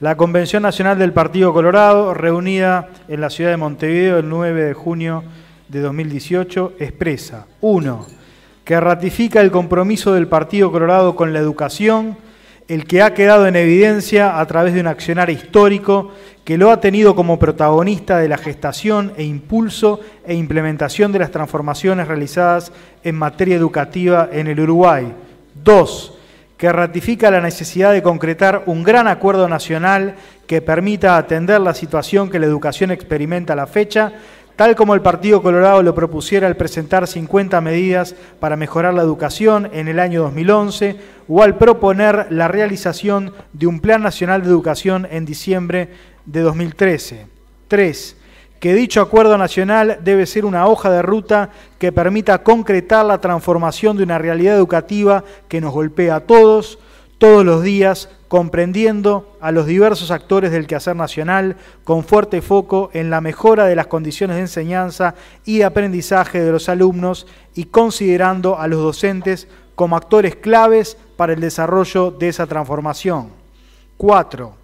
La Convención Nacional del Partido Colorado, reunida en la ciudad de Montevideo el 9 de junio de 2018, expresa uno, Que ratifica el compromiso del Partido Colorado con la educación, el que ha quedado en evidencia a través de un accionar histórico que lo ha tenido como protagonista de la gestación e impulso e implementación de las transformaciones realizadas en materia educativa en el Uruguay. 2 que ratifica la necesidad de concretar un gran acuerdo nacional que permita atender la situación que la educación experimenta a la fecha, tal como el Partido Colorado lo propusiera al presentar 50 medidas para mejorar la educación en el año 2011 o al proponer la realización de un Plan Nacional de Educación en diciembre de 2013. 3 que dicho acuerdo nacional debe ser una hoja de ruta que permita concretar la transformación de una realidad educativa que nos golpea a todos, todos los días, comprendiendo a los diversos actores del quehacer nacional con fuerte foco en la mejora de las condiciones de enseñanza y de aprendizaje de los alumnos y considerando a los docentes como actores claves para el desarrollo de esa transformación. 4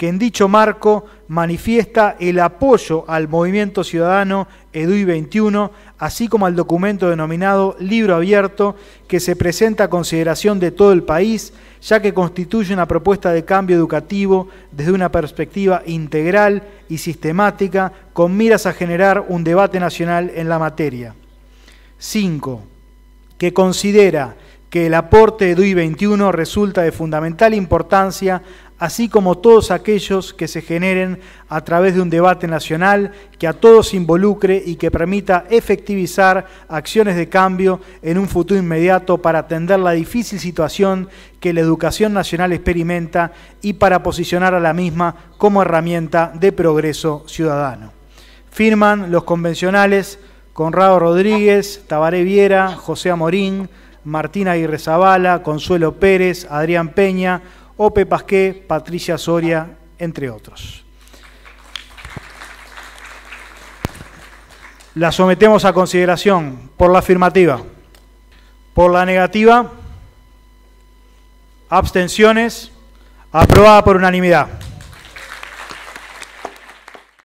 que en dicho marco manifiesta el apoyo al movimiento ciudadano EDUI 21, así como al documento denominado Libro Abierto, que se presenta a consideración de todo el país, ya que constituye una propuesta de cambio educativo desde una perspectiva integral y sistemática, con miras a generar un debate nacional en la materia. 5. Que considera que el aporte de 21 resulta de fundamental importancia así como todos aquellos que se generen a través de un debate nacional que a todos involucre y que permita efectivizar acciones de cambio en un futuro inmediato para atender la difícil situación que la educación nacional experimenta y para posicionar a la misma como herramienta de progreso ciudadano. Firman los convencionales Conrado Rodríguez, Tabaré Viera, José Amorín, Martina Aguirre Zavala, Consuelo Pérez, Adrián Peña, Ope Pasqué, Patricia Soria, entre otros. La sometemos a consideración por la afirmativa, por la negativa, abstenciones, aprobada por unanimidad.